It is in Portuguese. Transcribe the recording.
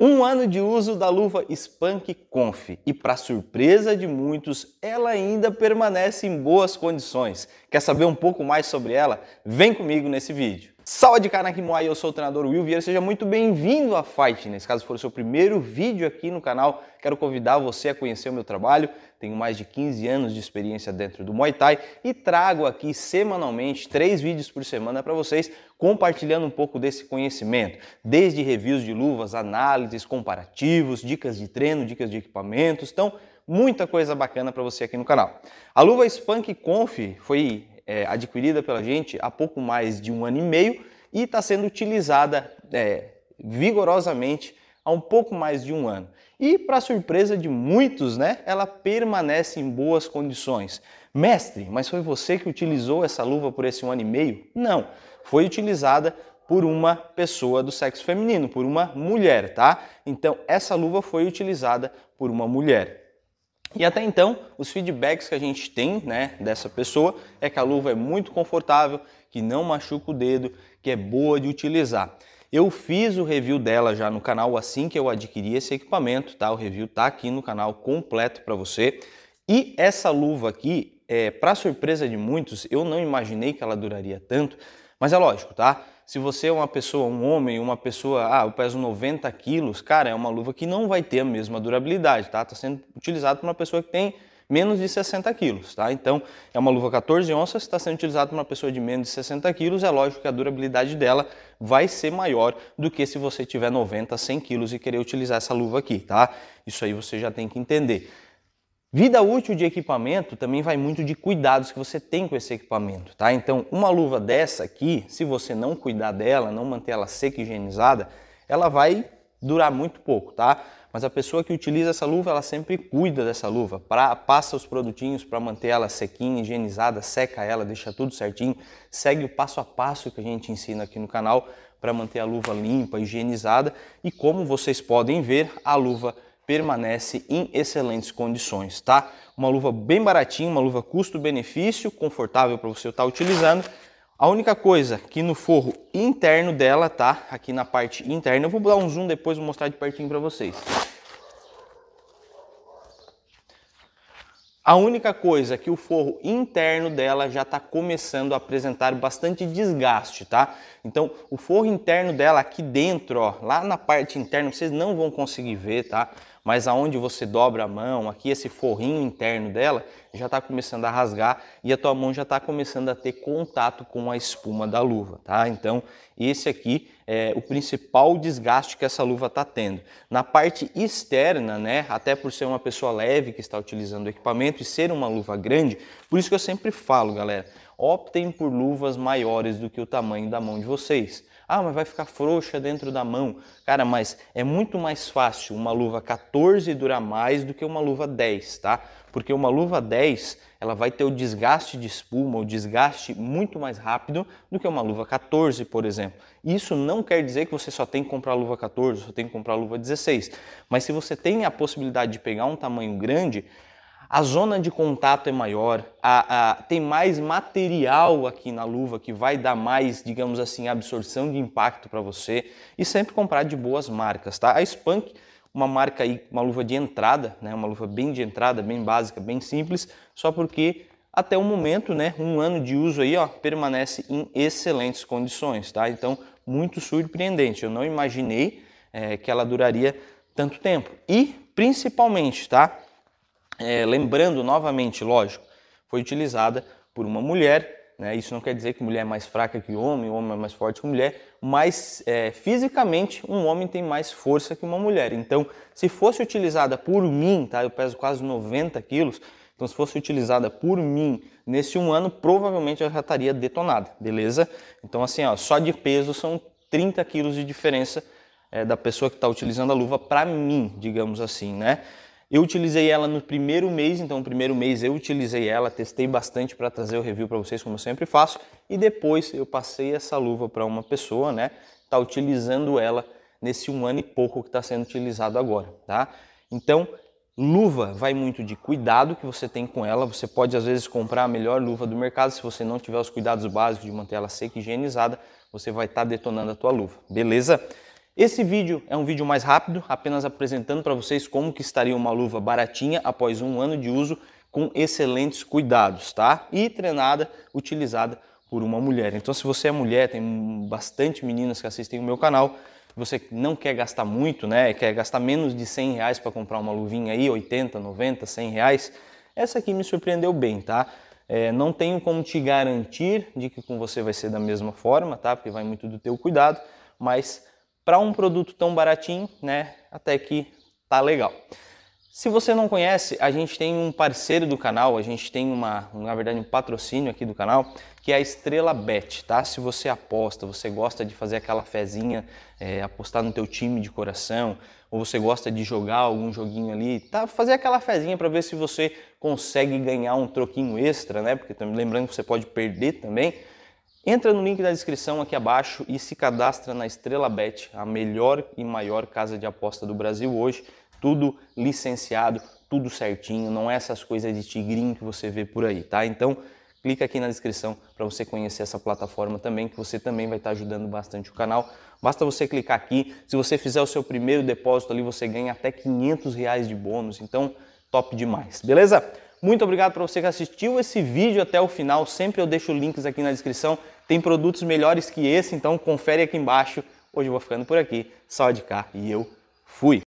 Um ano de uso da luva Spank Conf e, para surpresa de muitos, ela ainda permanece em boas condições. Quer saber um pouco mais sobre ela? Vem comigo nesse vídeo. Salve de cara Kimoi, eu sou o treinador Will Vieira, seja muito bem-vindo a Fight. Nesse né? caso for o seu primeiro vídeo aqui no canal, quero convidar você a conhecer o meu trabalho. Tenho mais de 15 anos de experiência dentro do Muay Thai e trago aqui semanalmente três vídeos por semana para vocês, compartilhando um pouco desse conhecimento, desde reviews de luvas, análises, comparativos, dicas de treino, dicas de equipamentos. Então, muita coisa bacana para você aqui no canal. A luva Spunk Conf foi é, adquirida pela gente há pouco mais de um ano e meio e está sendo utilizada é, vigorosamente há um pouco mais de um ano. E, para surpresa de muitos, né, ela permanece em boas condições. Mestre, mas foi você que utilizou essa luva por esse um ano e meio? Não, foi utilizada por uma pessoa do sexo feminino, por uma mulher, tá? Então, essa luva foi utilizada por uma mulher. E até então, os feedbacks que a gente tem né, dessa pessoa é que a luva é muito confortável, que não machuca o dedo, que é boa de utilizar. Eu fiz o review dela já no canal assim que eu adquiri esse equipamento, tá? O review tá aqui no canal completo para você. E essa luva aqui, é, para surpresa de muitos, eu não imaginei que ela duraria tanto, mas é lógico, tá? Se você é uma pessoa, um homem, uma pessoa, ah, eu peso 90 quilos, cara, é uma luva que não vai ter a mesma durabilidade, tá? Tá sendo utilizado para uma pessoa que tem menos de 60 quilos, tá? Então, é uma luva 14 onças, está sendo utilizado para uma pessoa de menos de 60 quilos, é lógico que a durabilidade dela vai ser maior do que se você tiver 90, 100 quilos e querer utilizar essa luva aqui, tá? Isso aí você já tem que entender. Vida útil de equipamento também vai muito de cuidados que você tem com esse equipamento, tá? Então, uma luva dessa aqui, se você não cuidar dela, não manter ela seca e higienizada, ela vai durar muito pouco, tá? Mas a pessoa que utiliza essa luva, ela sempre cuida dessa luva, pra, passa os produtinhos para manter ela sequinha, higienizada, seca ela, deixa tudo certinho, segue o passo a passo que a gente ensina aqui no canal para manter a luva limpa, higienizada e como vocês podem ver, a luva permanece em excelentes condições, tá? Uma luva bem baratinha, uma luva custo-benefício, confortável para você estar tá utilizando. A única coisa que no forro interno dela, tá? Aqui na parte interna, eu vou dar um zoom depois, vou mostrar de pertinho para vocês. A única coisa que o forro interno dela já está começando a apresentar bastante desgaste, tá? Então, o forro interno dela aqui dentro, ó, lá na parte interna, vocês não vão conseguir ver, tá? mas aonde você dobra a mão, aqui esse forrinho interno dela já está começando a rasgar e a tua mão já está começando a ter contato com a espuma da luva, tá? Então esse aqui é o principal desgaste que essa luva está tendo. Na parte externa, né? Até por ser uma pessoa leve que está utilizando o equipamento e ser uma luva grande, por isso que eu sempre falo, galera, optem por luvas maiores do que o tamanho da mão de vocês. Ah, mas vai ficar frouxa dentro da mão. Cara, mas é muito mais fácil uma luva 14 durar mais do que uma luva 10, tá? Porque uma luva 10, ela vai ter o desgaste de espuma, o desgaste muito mais rápido do que uma luva 14, por exemplo. Isso não quer dizer que você só tem que comprar a luva 14, só tem que comprar a luva 16. Mas se você tem a possibilidade de pegar um tamanho grande, a zona de contato é maior, a, a, tem mais material aqui na luva que vai dar mais, digamos assim, absorção de impacto para você e sempre comprar de boas marcas, tá? A Spunk, uma marca aí, uma luva de entrada, né? Uma luva bem de entrada, bem básica, bem simples, só porque até o momento, né, um ano de uso aí, ó, permanece em excelentes condições, tá? Então, muito surpreendente. Eu não imaginei é, que ela duraria tanto tempo. E, principalmente, tá? é, lembrando novamente, lógico, foi utilizada por uma mulher. Né? Isso não quer dizer que mulher é mais fraca que homem, homem é mais forte que mulher, mas é, fisicamente um homem tem mais força que uma mulher. Então, se fosse utilizada por mim, tá? eu peso quase 90 quilos, então se fosse utilizada por mim nesse um ano, provavelmente eu já estaria detonada, beleza? Então, assim, ó, só de peso são 30 quilos de diferença é, da pessoa que está utilizando a luva para mim, digamos assim, né? Eu utilizei ela no primeiro mês, então no primeiro mês eu utilizei ela, testei bastante para trazer o review para vocês, como eu sempre faço, e depois eu passei essa luva para uma pessoa, né? Tá utilizando ela nesse um ano e pouco que está sendo utilizado agora, tá? Então, luva vai muito de cuidado que você tem com ela. Você pode às vezes comprar a melhor luva do mercado, se você não tiver os cuidados básicos de manter ela seca e higienizada, você vai estar tá detonando a tua luva, beleza? Esse vídeo é um vídeo mais rápido, apenas apresentando para vocês como que estaria uma luva baratinha após um ano de uso com excelentes cuidados, tá? E treinada, utilizada por uma mulher. Então se você é mulher, tem bastante meninas que assistem o meu canal, você não quer gastar muito, né? Quer gastar menos de 100 reais para comprar uma luvinha aí, 80, 90, 100 reais, essa aqui me surpreendeu bem, tá? É, não tenho como te garantir de que com você vai ser da mesma forma, tá? Porque vai muito do teu cuidado, mas para um produto tão baratinho, né? Até que tá legal. Se você não conhece, a gente tem um parceiro do canal, a gente tem uma, na verdade, um patrocínio aqui do canal, que é a Estrela Bet, tá? Se você aposta, você gosta de fazer aquela fezinha, é, apostar no teu time de coração, ou você gosta de jogar algum joguinho ali, tá? Fazer aquela fezinha para ver se você consegue ganhar um troquinho extra, né? Porque lembrando que você pode perder também. Entra no link da descrição aqui abaixo e se cadastra na Estrela Bet, a melhor e maior casa de aposta do Brasil hoje. Tudo licenciado, tudo certinho, não é essas coisas de tigrinho que você vê por aí, tá? Então, clica aqui na descrição para você conhecer essa plataforma também, que você também vai estar tá ajudando bastante o canal. Basta você clicar aqui, se você fizer o seu primeiro depósito ali, você ganha até 500 reais de bônus, então top demais, beleza? Muito obrigado para você que assistiu esse vídeo até o final. Sempre eu deixo links aqui na descrição. Tem produtos melhores que esse, então confere aqui embaixo. Hoje eu vou ficando por aqui. Só de cá e eu fui.